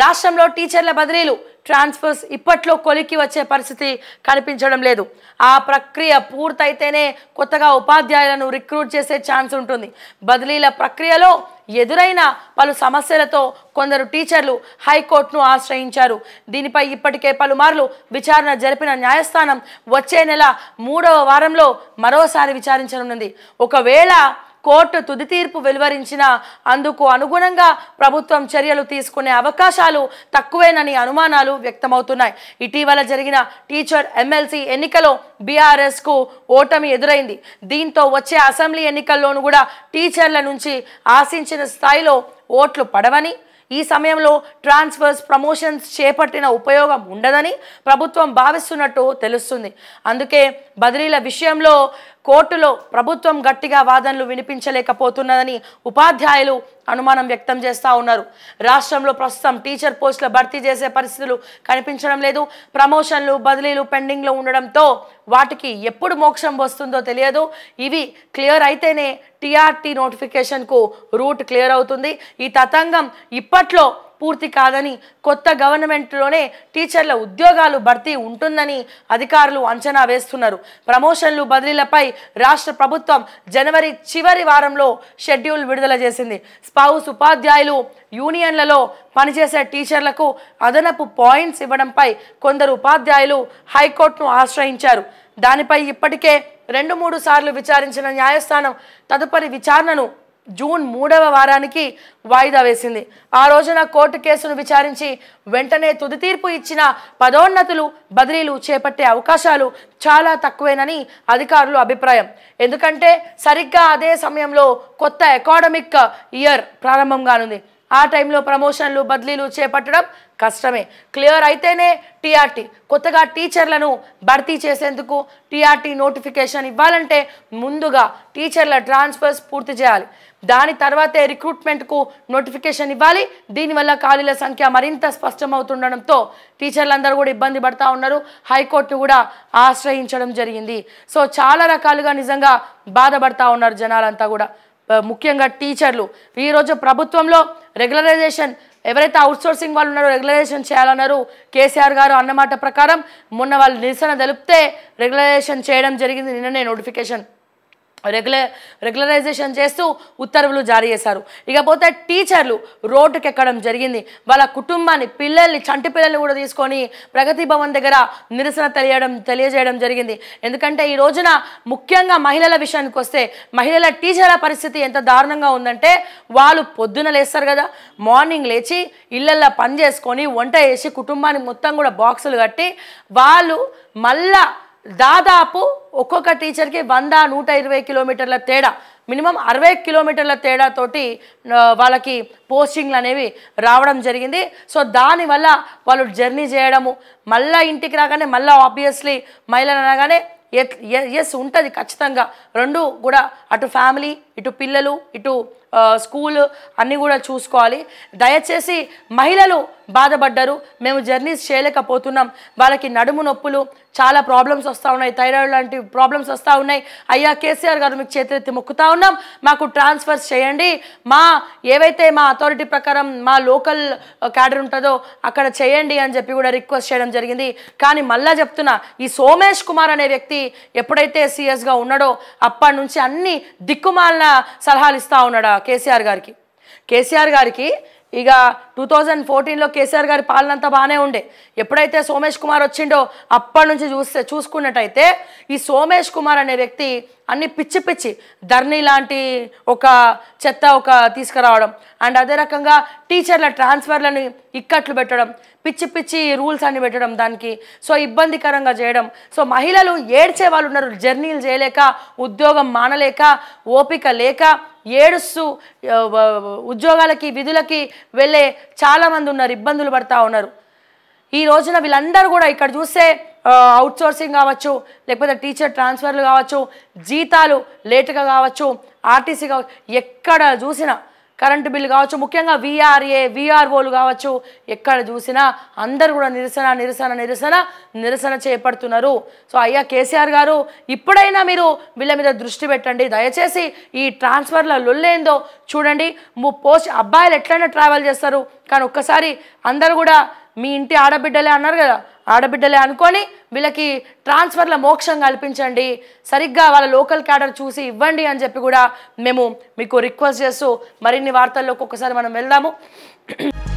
రాష్ట్రంలో టీచర్ల బదిలీలు ట్రాన్స్ఫర్స్ ఇప్పట్లో కొలిక్కి వచ్చే పరిస్థితి కనిపించడం లేదు ఆ ప్రక్రియ పూర్తయితేనే కొత్తగా ఉపాధ్యాయులను రిక్రూట్ చేసే ఛాన్స్ ఉంటుంది బదిలీల ప్రక్రియలో ఎదురైన పలు సమస్యలతో కొందరు టీచర్లు హైకోర్టును ఆశ్రయించారు దీనిపై ఇప్పటికే పలుమార్లు విచారణ జరిపిన న్యాయస్థానం వచ్చే నెల మూడవ వారంలో మరోసారి విచారించనున్నది ఒకవేళ కోర్టు తుది తీర్పు వెలువరించిన అందుకు అనుగుణంగా ప్రభుత్వం చర్యలు తీసుకునే అవకాశాలు తక్కువేనని అనుమానాలు వ్యక్తమవుతున్నాయి ఇటీవల జరిగిన టీచర్ ఎమ్మెల్సీ ఎన్నికలో బీఆర్ఎస్కు ఓటమి ఎదురైంది దీంతో వచ్చే అసెంబ్లీ ఎన్నికల్లోనూ కూడా టీచర్ల నుంచి ఆశించిన స్థాయిలో ఓట్లు పడవని ఈ సమయంలో ట్రాన్స్ఫర్స్ ప్రమోషన్స్ చేపట్టిన ఉపయోగం ఉండదని ప్రభుత్వం భావిస్తున్నట్టు తెలుస్తుంది అందుకే బదిలీల విషయంలో కోర్టులో ప్రభుత్వం గట్టిగా వాదనలు వినిపించలేకపోతున్నదని ఉపాధ్యాయులు అనుమానం వ్యక్తం చేస్తూ ఉన్నారు రాష్ట్రంలో ప్రస్తుతం టీచర్ పోస్టుల భర్తీ చేసే పరిస్థితులు కనిపించడం లేదు ప్రమోషన్లు బదిలీలు పెండింగ్లో ఉండడంతో వాటికి ఎప్పుడు మోక్షం వస్తుందో తెలియదు ఇవి క్లియర్ అయితేనే టీఆర్టీ నోటిఫికేషన్కు రూట్ క్లియర్ అవుతుంది ఈ తతంగం ఇప్పట్లో పూర్తి కాదని కొత్త గవర్నమెంట్లోనే టీచర్ల ఉద్యోగాలు భర్తీ ఉంటుందని అధికారులు అంచనా వేస్తున్నారు ప్రమోషన్లు బదిలీలపై రాష్ట్ర ప్రభుత్వం జనవరి చివరి వారంలో షెడ్యూల్ విడుదల చేసింది స్పౌస్ ఉపాధ్యాయులు యూనియన్లలో పనిచేసే టీచర్లకు అదనపు పాయింట్స్ ఇవ్వడంపై కొందరు ఉపాధ్యాయులు హైకోర్టును ఆశ్రయించారు దానిపై ఇప్పటికే రెండు మూడు సార్లు విచారించిన న్యాయస్థానం తదుపరి విచారణను జూన్ మూడవ వారానికి వాయిదా వేసింది ఆ రోజున కోర్టు కేసును విచారించి వెంటనే తుది తీర్పు ఇచ్చిన పదోన్నతులు బదిలీలు చేపట్టే అవకాశాలు చాలా తక్కువేనని అధికారులు అభిప్రాయం ఎందుకంటే సరిగ్గా అదే సమయంలో కొత్త అకాడమిక్ ఇయర్ ప్రారంభం కానుంది ఆ టైంలో ప్రమోషన్లు బదిలీలు చేపట్టడం కష్టమే క్లియర్ అయితేనే టీఆర్టీ కొత్తగా టీచర్లను భర్తీ చేసేందుకు టీఆర్టీ నోటిఫికేషన్ ఇవ్వాలంటే ముందుగా టీచర్ల ట్రాన్స్ఫర్స్ పూర్తి చేయాలి దాని తర్వాతే రిక్రూట్మెంట్కు నోటిఫికేషన్ ఇవ్వాలి దీనివల్ల ఖాళీల సంఖ్య మరింత స్పష్టమవుతుండడంతో టీచర్లందరూ కూడా ఇబ్బంది పడతా ఉన్నారు హైకోర్టును కూడా ఆశ్రయించడం జరిగింది సో చాలా రకాలుగా నిజంగా బాధపడతా ఉన్నారు జనాలంతా కూడా ముఖ్యంగా టీచర్లు ఈరోజు ప్రభుత్వంలో రెగ్యులరైజేషన్ ఎవరైతే అవుట్సోర్సింగ్ వాళ్ళు ఉన్నారో రెగ్యులరైజేషన్ చేయాలన్నారు కేసీఆర్ గారు అన్నమాట ప్రకారం మొన్న వాళ్ళు నిరసన తెలిపితే రెగ్యులరైజేషన్ చేయడం జరిగింది నిన్ననే నోటిఫికేషన్ రెగ్యులర్ రెగ్యులరైజేషన్ చేస్తూ ఉత్తర్వులు జారీ చేశారు ఇకపోతే టీచర్లు రోడ్డుకి ఎక్కడం జరిగింది వాళ్ళ కుటుంబాన్ని పిల్లల్ని చంటి పిల్లల్ని కూడా తీసుకొని ప్రగతి భవన్ దగ్గర నిరసన తెలియడం తెలియజేయడం జరిగింది ఎందుకంటే ఈ రోజున ముఖ్యంగా మహిళల విషయానికి వస్తే మహిళల టీచర్ల పరిస్థితి ఎంత దారుణంగా ఉందంటే వాళ్ళు పొద్దున లేస్తారు కదా మార్నింగ్ లేచి ఇళ్ళల్లో పని చేసుకొని వంట చేసి కుటుంబానికి మొత్తం కూడా బాక్సులు కట్టి వాళ్ళు మళ్ళా దాదాపు ఒక్కొక్క టీచర్కి వంద నూట ఇరవై కిలోమీటర్ల తేడా మినిమం అరవై కిలోమీటర్ల తేడాతోటి వాళ్ళకి పోస్టింగ్లు అనేవి రావడం జరిగింది సో దానివల్ల వాళ్ళు జర్నీ చేయడము మళ్ళీ ఇంటికి రాగానే మళ్ళీ ఆబ్వియస్లీ మహిళలు అనగానే ఎస్ ఉంటుంది ఖచ్చితంగా రెండు కూడా అటు ఫ్యామిలీ ఇటు పిల్లలు ఇటు స్కూల్ అన్నీ కూడా చూసుకోవాలి దయచేసి మహిళలు బాధపడ్డారు మేము జర్నీస్ చేయలేకపోతున్నాం వాళ్ళకి నడుము నొప్పులు చాలా ప్రాబ్లమ్స్ వస్తూ ఉన్నాయి థైరాయిడ్ లాంటి ప్రాబ్లమ్స్ వస్తూ ఉన్నాయి అయ్యా కేసీఆర్ గారు మీకు చేతులెత్తి మొక్కుతా ఉన్నాం మాకు ట్రాన్స్ఫర్స్ చేయండి మా ఏవైతే మా అథారిటీ ప్రకారం మా లోకల్ క్యాడర్ ఉంటుందో అక్కడ చేయండి అని చెప్పి కూడా రిక్వెస్ట్ చేయడం జరిగింది కానీ మళ్ళా చెప్తున్నా ఈ సోమేష్ కుమార్ అనే వ్యక్తి ఎప్పుడైతే సీఎస్గా ఉన్నాడో అప్పటి నుంచి అన్ని దిక్కుమాలిన ఆయన సలహాలు ఇస్తూ ఉన్నాడు కేసీఆర్ గారికి కేసీఆర్ గారికి ఇక టూ థౌజండ్ ఫోర్టీన్లో కేసీఆర్ గారి పాలన అంతా బాగానే ఉండే ఎప్పుడైతే సోమేష్ కుమార్ వచ్చిండో అప్పటి నుంచి చూస్తే చూసుకున్నట్టయితే ఈ సోమేష్ కుమార్ అనే వ్యక్తి అన్ని పిచ్చి పిచ్చి ధర్నీ లాంటి ఒక చెత్త ఒక తీసుకురావడం అండ్ అదే రకంగా టీచర్ల ట్రాన్స్ఫర్లని ఇక్కట్లు పెట్టడం పిచ్చి పిచ్చి రూల్స్ అన్ని పెట్టడం దానికి సో ఇబ్బందికరంగా చేయడం సో మహిళలు ఏడ్చే వాళ్ళు ఉన్నారు జర్నీలు చేయలేక ఉద్యోగం మానలేక ఓపిక లేక ఏడుస్తూ ఉద్యోగాలకి విధులకి వెళ్ళే చాలామంది ఉన్నారు ఇబ్బందులు పడతా ఉన్నారు ఈ రోజున వీళ్ళందరూ కూడా ఇక్కడ చూస్తే అవుట్ సోర్సింగ్ కావచ్చు లేకపోతే టీచర్ ట్రాన్స్ఫర్లు కావచ్చు జీతాలు లేటుగా కావచ్చు ఆర్టీసీ కావచ్చు ఎక్కడ చూసినా కరెంటు బిల్లు కావచ్చు ముఖ్యంగా వీఆర్ఏ విఆర్ఓలు కావచ్చు ఎక్కడ చూసినా అందరు కూడా నిరసన నిరసన నిరసన నిరసన చేపడుతున్నారు సో అయ్యా కేసీఆర్ గారు ఇప్పుడైనా మీరు వీళ్ళ మీద దృష్టి పెట్టండి దయచేసి ఈ ట్రాన్స్ఫర్ల లొల్లేందో చూడండి పోస్ట్ అబ్బాయిలు ఎట్లయినా ట్రావెల్ చేస్తారు కానీ ఒక్కసారి అందరు కూడా మీ ఇంటి ఆడబిడ్డలే అన్నారు కదా ఆడబిడ్డలే అనుకొని వీళ్ళకి ట్రాన్స్ఫర్ల మోక్షం కల్పించండి సరిగ్గా వాళ్ళ లోకల్ క్యాడర్ చూసి ఇవ్వండి అని చెప్పి కూడా మేము మీకు రిక్వెస్ట్ చేస్తూ మరిన్ని వార్తల్లోకి ఒక్కసారి మనం వెళ్దాము